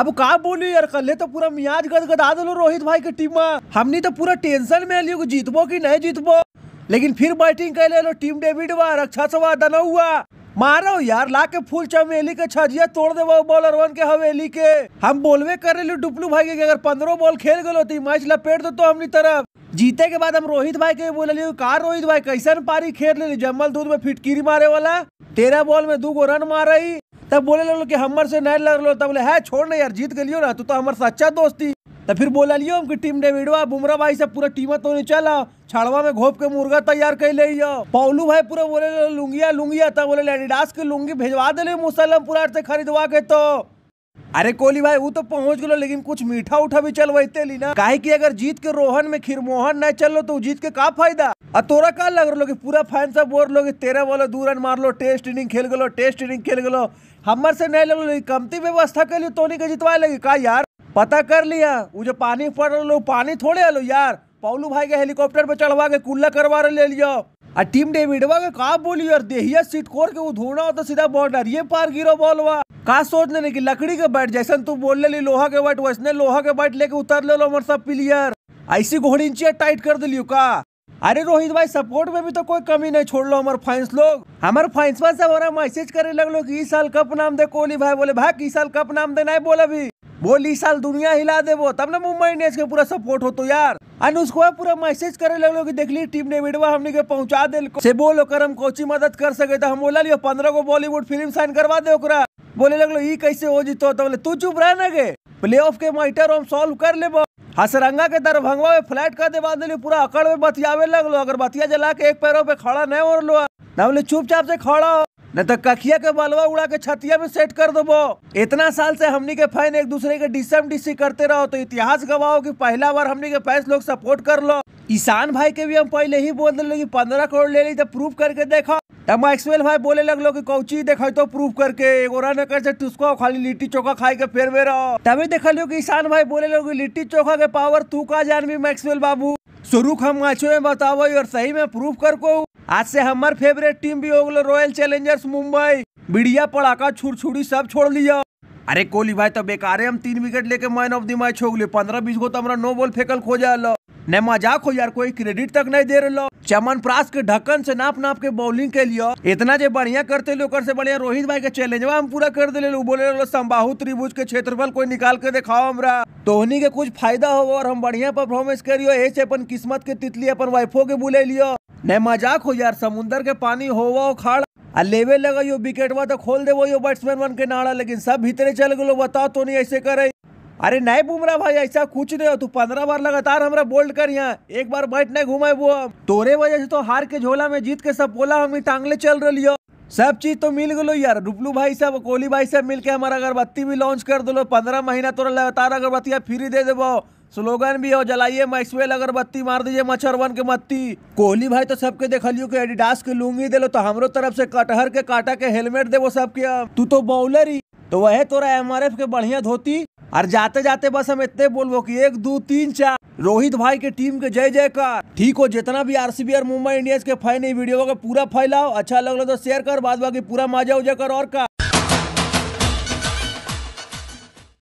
अब कहा बोली यार कल तो पूरा मियाज गदगदा दिलो रोहित भाई के टीम में हमनी तो पूरा टेंशन में लियो जीतबो की नहीं जीतबो लेकिन फिर बैटिंग कर ले टीम डेविड वा रक्षा सवा हुआ मारो यार के फूल चमेली के छजिया तोड़ देव वन के हवेली के हम बोलवे कर लो डुपलू भाई के अगर पंद्रह बॉल खेल गलो तो मैच लपेट दो तो हमनी तरफ जीते के बाद हम रोहित भाई के लियो का रोहित भाई कैसन पारी खेल ले जमल दूध में फिटकिरी मारे वाला तेरह बॉल में दू गो रन मार रही तब बोले लगलो कि हमर से नहीं लगलो तब बोले है छोड़ ना यार जीत गलियो ना तू तो हमारे सच्चा दोस्ती तो फिर बोला लियो हमकी टीम डेविडवा बुमरा भाई से पूरा टीम तो नहीं चला छाड़वा में घोप के मुर्गा तैयार कर ले पौलू भाई पूरा बोले लुंगिया लुंगिया तब बोले एडिडास के लुंगी भेजवा दे मुसलम पूरा से खरीदवा के तो अरे कोहली भाई वो तो पहुंच गलो लेकिन कुछ मीठा उठा भी चलवैते ली ना काहे की अगर जीत के रोहन में खिरमोहन नहीं चलो तो जीत के का फायदा आ तोरा का लग रहा कि पूरा फैन सब बोल लो कि तेरह बोलो दू रन मारलो टेस्ट इनिंग खेल गलो टेस्ट इनिंग खेल गलो हमार से नहीं लगलो कमती व्यवस्था कर लियो तोनी के जितवा लगी का यार पता कर लिया वो जो पानी पड़ रहा पानी थोड़े आलो यार पौलू भाई के हेलीकॉप्टर पे चढ़वा के कुल्ला करवा ले लियो आ टीम डेविडवा के का बोली यार देहिया सीट कोर के वो धोना तो सीधा बॉर्डर ये पार गिरो बॉलवा का सोच नहीं की लकड़ी के बैट जैसा तू बोल ले ली लोहा के बैट वैसने लोहा के बैट लेके उतर ले लो हमारे सब प्लेयर ऐसी घोड़ी टाइट कर दिलियो का अरे रोहित भाई सपोर्ट में भी तो कोई कमी नहीं छोड़ लो हमारे फैंस लोग हमारे फैंस फैंसवा सब हमारा मैसेज करे लगलो की इस साल कप नाम दे कोहली भाई बोले भाई इस साल कप नाम दे नहीं बोला भी बोल इस साल दुनिया हिला दे वो तब ना मुंबई इंडियंस के पूरा सपोर्ट हो तो यार अनुज को पूरा मैसेज करे लगलो की देख ली टीम ने विडवा हमने के पहुंचा दे से बोलो कर हम कोची मदद कर सके तो हम बोला लियो पंद्रह को बॉलीवुड फिल्म साइन करवा दे बोले लगलो ये कैसे हो जीतो तो बोले तू चुप रह ना गे प्ले ऑफ के मैटर हम सोल्व कर ले हसरंगा के दरभंगवा में फ्लैट कर दे पूरा अकड़ में बतियावे लगलो अगर बतिया जला के एक पैरों पे खड़ा नहीं हो लो ना बोले चुपचाप से खड़ा हो न तो कखिया के बलवा उड़ा के छतिया में सेट कर दो इतना साल से हमनी के फैन एक दूसरे के डिसम डिसी करते रहो तो इतिहास गवाओ की पहला बार हमनी के फैंस लोग सपोर्ट कर लो ईशान भाई के भी हम पहले ही बोल की पंद्रह करोड़ ले ली तो प्रूफ करके देखो तब मैक्सवेल भाई बोले लगलो कि कौची देखो तो प्रूफ करके गोरा न कर तुझको खाली लिट्टी चोखा खाए के फेर में रहो तभी देखलियो कि ईशान भाई बोले लोग लिट्टी चोखा के पावर तू का जानवी मैक्सवेल बाबू शुरू हम मैचो में बताओ और सही में प्रूफ कर को आज से हमारे फेवरेट टीम भी हो गलो रॉयल चैलेंजर्स मुंबई बिड़िया पड़ाका छुड़छुड़ी सब छोड़ लिया अरे कोहली भाई तो है हम तीन विकेट लेके मैन ऑफ द मैच हो गए पंद्रह बीस गो तो हमारा नो बॉल फेकल खो जाए न मजाक हो यार कोई क्रेडिट तक नहीं दे रहे चमन प्रास के ढक्कन से नाप नाप के बॉलिंग के लिए इतना जो बढ़िया करते कर से बढ़िया रोहित भाई के चैलेंज हम पूरा कर दे बोले लो संबाहु त्रिभुज के क्षेत्रफल कोई निकाल के दिखाओ हमारा तोहनी के कुछ फायदा हो और हम बढ़िया परफॉर्मेंस करियो ऐसे अपन किस्मत के तितली अपन वाइफो के बुले लियो न मजाक हो यार समुन्दर के पानी वो खाड़ आ लेवे लगा यो विकेट विकेटवा तो खोल देवो यो बैट्समैन वन के नाड़ा लेकिन सब भीतरे चल गलो बताओ तो नहीं ऐसे करे अरे नहीं बुमरा भाई ऐसा कुछ नहीं हो तू पंद्रह बार लगातार हमारा बोल्ड कर यहाँ एक बार बैट नहीं घुमाए वो हम तोरे वजह से तो हार के झोला में जीत के सब बोला हम टांगले चल रही हो सब चीज तो मिल गलो यार रुपलू भाई साहब कोहली भाई साहब मिलके हमारा अगरबत्ती भी लॉन्च कर दो पंद्रह महीना तोरा लगातार अगरबत्ती फ्री दे देवो स्लोगन भी हो जलाइए मैक्सवेल अगरबत्ती मार दीजिए मच्छर वन के मत्ती कोहली भाई तो सबके देखलियो कि एडिडास के लुंगी दे लो तो हमरो तरफ से कटहर के काटा के हेलमेट दे वो सबके तू तो बॉलर ही तो वह तोरा एम के बढ़िया धोती और जाते जाते बस हम इतने बोलबो की एक दो तीन चार रोहित भाई के टीम के जय जयकार ठीक हो जितना भी आरसीबी और मुंबई इंडियंस के फैन वीडियो का पूरा फैलाओ अच्छा लग रहा तो शेयर कर बाद बाकी पूरा मजा उजा कर और का